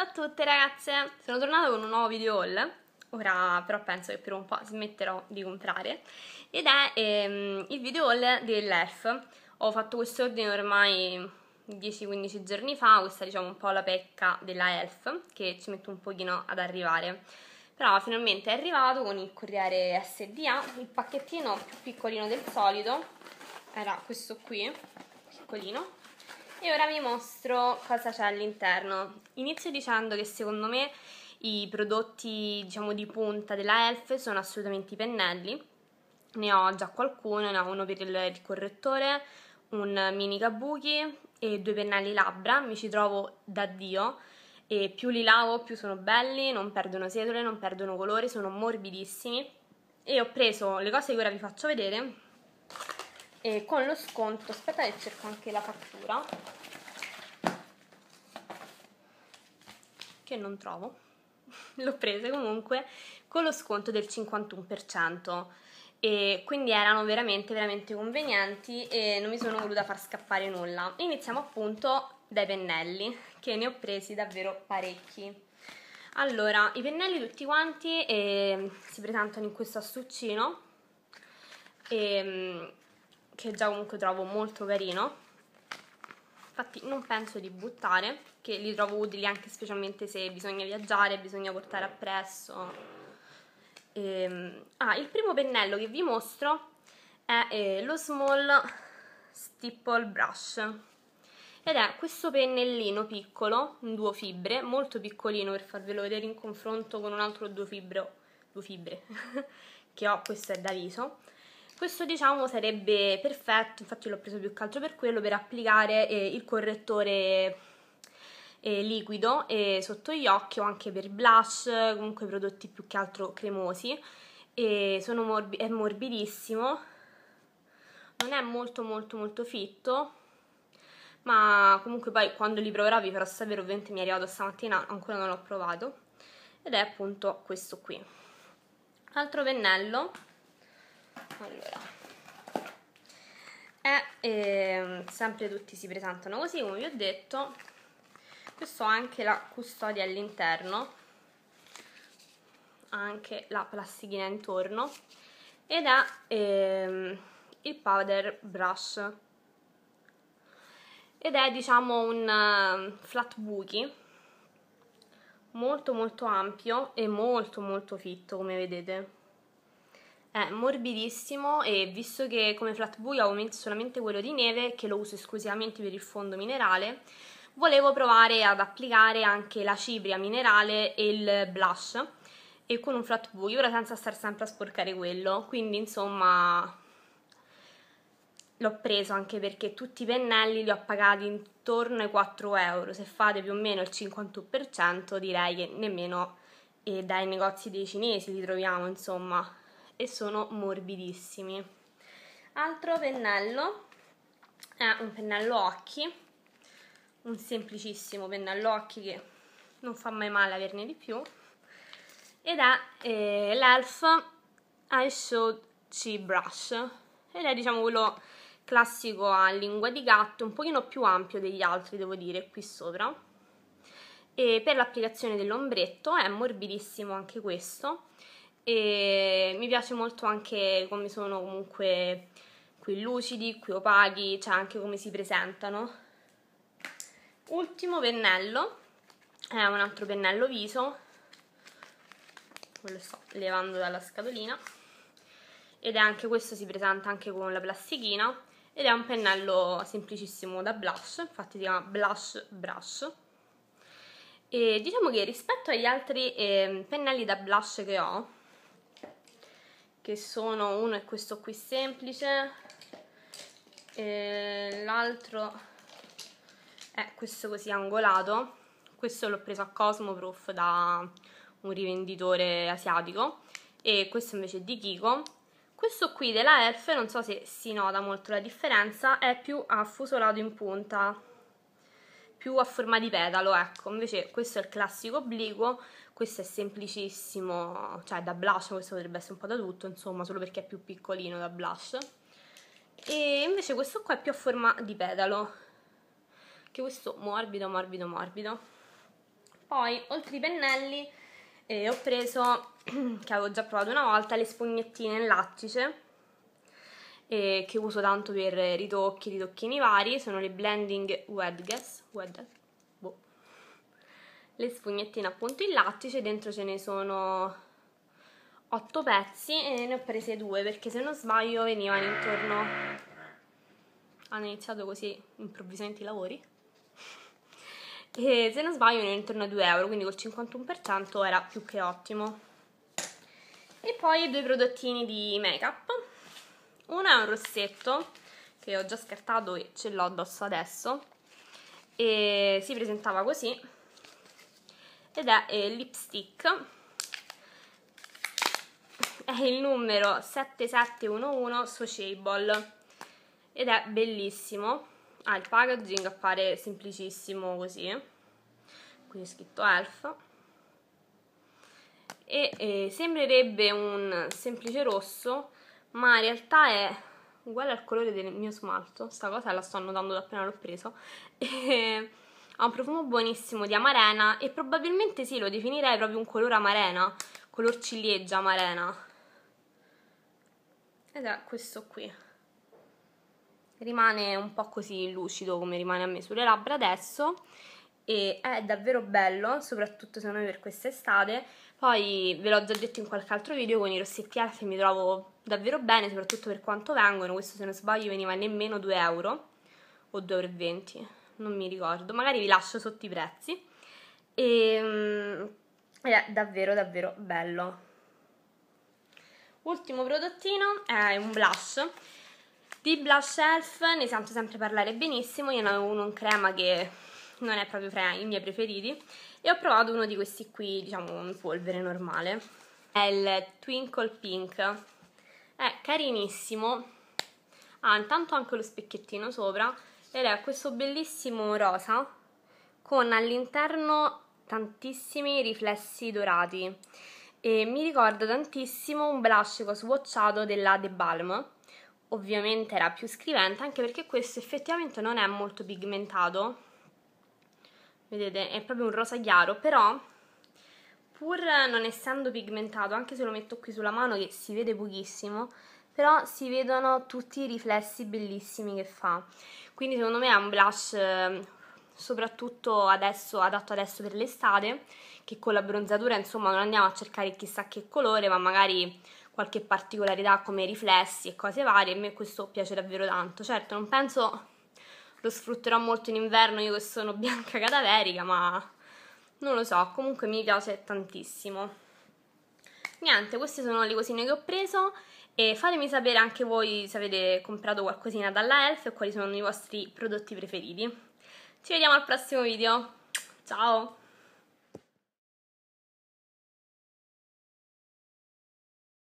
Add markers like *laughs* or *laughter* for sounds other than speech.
Ciao a tutte ragazze, sono tornata con un nuovo video haul Ora però penso che per un po' smetterò di comprare Ed è ehm, il video haul dell'ERF Ho fatto questo ordine ormai 10-15 giorni fa Questa diciamo un po' la pecca della ELF Che ci metto un pochino ad arrivare Però finalmente è arrivato con il corriere SDA Il pacchettino più piccolino del solito Era questo qui, piccolino e ora vi mostro cosa c'è all'interno. Inizio dicendo che secondo me i prodotti diciamo di punta della Elf sono assolutamente i pennelli. Ne ho già qualcuno, ne ho uno per il correttore, un mini kabuki e due pennelli labbra, mi ci trovo da Dio e più li lavo più sono belli, non perdono setole, non perdono colore, sono morbidissimi e ho preso le cose che ora vi faccio vedere e con lo sconto, aspetta che cerco anche la fattura che non trovo, *laughs* l'ho presa comunque con lo sconto del 51% e quindi erano veramente veramente convenienti e non mi sono voluta far scappare nulla. Iniziamo appunto dai pennelli *laughs* che ne ho presi davvero parecchi. Allora, i pennelli tutti quanti eh, si presentano in questo astuccino e ehm, che già comunque trovo molto carino infatti non penso di buttare che li trovo utili anche specialmente se bisogna viaggiare bisogna portare appresso e, ehm, ah, il primo pennello che vi mostro è eh, lo small stipple brush ed è questo pennellino piccolo, in due fibre, molto piccolino per farvelo vedere in confronto con un altro due fibre, duo fibre *laughs* che ho, questo è da viso questo diciamo sarebbe perfetto infatti l'ho preso più che altro per quello per applicare eh, il correttore eh, liquido eh, sotto gli occhi o anche per blush comunque prodotti più che altro cremosi morbi è morbidissimo non è molto molto molto fitto ma comunque poi quando li proverò vi farò sapere ovviamente mi è arrivato stamattina ancora non l'ho provato ed è appunto questo qui altro pennello allora eh, eh, sempre tutti si presentano così come vi ho detto questo ha anche la custodia all'interno Ha anche la plastichina intorno ed ha ehm, il powder brush ed è diciamo un uh, flat buchi molto molto ampio e molto molto fitto come vedete è morbidissimo e visto che come flat buio aumento solamente quello di neve, che lo uso esclusivamente per il fondo minerale, volevo provare ad applicare anche la cipria minerale e il blush e con un flat buio, ora senza star sempre a sporcare quello, quindi insomma l'ho preso anche perché tutti i pennelli li ho pagati intorno ai 4 euro, se fate più o meno il 51% direi che nemmeno eh, dai negozi dei cinesi li troviamo insomma e sono morbidissimi. Altro pennello è eh, un pennello occhi, un semplicissimo pennello occhi che non fa mai male averne di più, ed è eh, l'Elf Eyeshadow C Brush, ed è diciamo quello classico a lingua di gatto, un pochino più ampio degli altri devo dire qui sopra. E per l'applicazione dell'ombretto è morbidissimo anche questo e mi piace molto anche come sono comunque qui lucidi, qui opachi, cioè anche come si presentano. Ultimo pennello, è eh, un altro pennello viso, lo sto levando dalla scatolina, ed è anche questo si presenta anche con la plastichina, ed è un pennello semplicissimo da blush, infatti si chiama Blush Brush. E diciamo che rispetto agli altri eh, pennelli da blush che ho, che sono uno è questo qui semplice l'altro è questo così angolato questo l'ho preso a Cosmoprof da un rivenditore asiatico e questo invece è di Kiko questo qui della Elf, non so se si nota molto la differenza, è più affusolato in punta, più a forma di petalo, ecco. Invece questo è il classico obliquo, questo è semplicissimo, cioè da blush, questo potrebbe essere un po' da tutto, insomma, solo perché è più piccolino da blush. E invece questo qua è più a forma di pedalo, che questo morbido, morbido, morbido. Poi, oltre i pennelli, eh, ho preso, *clears throat* che avevo già provato una volta, le spugnettine in lattice, eh, che uso tanto per ritocchi, ritocchini vari, sono le Blending Wedges, Wedges le spugnettine appunto in lattice, dentro ce ne sono 8 pezzi e ne ho prese due perché se non sbaglio venivano intorno hanno iniziato così improvvisamente i lavori *laughs* e se non sbaglio venivano intorno a 2 euro quindi col 51% era più che ottimo e poi due prodottini di make up uno è un rossetto che ho già scartato e ce l'ho addosso adesso e si presentava così ed è eh, Lipstick è il numero 7711 Sociable ed è bellissimo ha ah, il packaging appare semplicissimo così qui è scritto elf e eh, sembrerebbe un semplice rosso ma in realtà è uguale al colore del mio smalto sta cosa la sto annotando da appena l'ho preso *laughs* ha un profumo buonissimo di amarena e probabilmente sì, lo definirei proprio un colore amarena, color ciliegia amarena. Ed è questo qui. Rimane un po' così lucido come rimane a me sulle labbra adesso e è davvero bello, soprattutto secondo me per quest'estate. Poi ve l'ho già detto in qualche altro video, con i rossetti alfi mi trovo davvero bene, soprattutto per quanto vengono. Questo se non sbaglio veniva nemmeno 2 euro o 2,20 euro non mi ricordo, magari vi lascio sotto i prezzi. E, mm, è davvero davvero bello. Ultimo prodottino è un blush. Di Blush Elf ne sento sempre parlare benissimo, io ne avevo uno in crema che non è proprio fra i miei preferiti e ho provato uno di questi qui, diciamo in polvere normale. È il Twinkle Pink. È carinissimo, ha ah, intanto anche lo specchiettino sopra ed è questo bellissimo rosa con all'interno tantissimi riflessi dorati e mi ricorda tantissimo un blush che ho swatchato della The Balm ovviamente era più scrivente anche perché questo effettivamente non è molto pigmentato vedete è proprio un rosa chiaro però pur non essendo pigmentato anche se lo metto qui sulla mano che si vede pochissimo però si vedono tutti i riflessi bellissimi che fa. Quindi secondo me è un blush ehm, soprattutto adesso, adatto adesso per l'estate, che con la bronzatura insomma non andiamo a cercare chissà che colore, ma magari qualche particolarità come riflessi e cose varie, a me questo piace davvero tanto. Certo, non penso lo sfrutterò molto in inverno, io che sono *laughs* bianca cadaverica, ma non lo so, comunque mi piace tantissimo niente, queste sono le cosine che ho preso e fatemi sapere anche voi se avete comprato qualcosina dalla Elf e quali sono i vostri prodotti preferiti. Ci vediamo al prossimo video, ciao!